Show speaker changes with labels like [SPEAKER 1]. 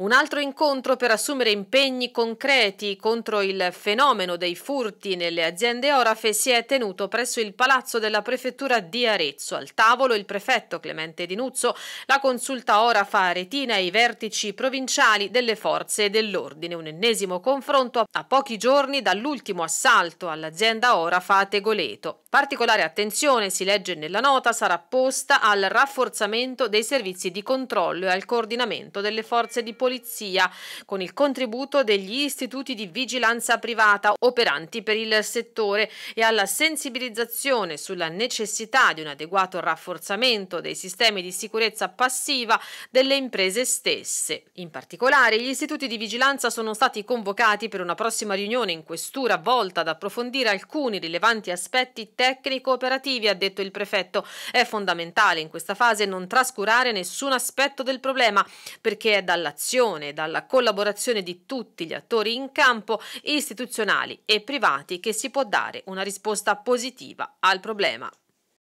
[SPEAKER 1] Un altro incontro per assumere impegni concreti contro il fenomeno dei furti nelle aziende Orafe si è tenuto presso il Palazzo della Prefettura di Arezzo. Al tavolo il prefetto Clemente Di Nuzzo, la consulta Orafa Aretina e i vertici provinciali delle forze dell'ordine. Un ennesimo confronto a pochi giorni dall'ultimo assalto all'azienda Orafa a Tegoleto. Particolare attenzione, si legge nella nota, sarà posta al rafforzamento dei servizi di controllo e al coordinamento delle forze di polizia, con il contributo degli istituti di vigilanza privata operanti per il settore e alla sensibilizzazione sulla necessità di un adeguato rafforzamento dei sistemi di sicurezza passiva delle imprese stesse. In particolare, gli istituti di vigilanza sono stati convocati per una prossima riunione in questura volta ad approfondire alcuni rilevanti aspetti tecnico-operativi, ha detto il prefetto. È fondamentale in questa fase non trascurare nessun aspetto del problema, perché è dall'azione, dalla collaborazione di tutti gli attori in campo, istituzionali e privati, che si può dare una risposta positiva al problema.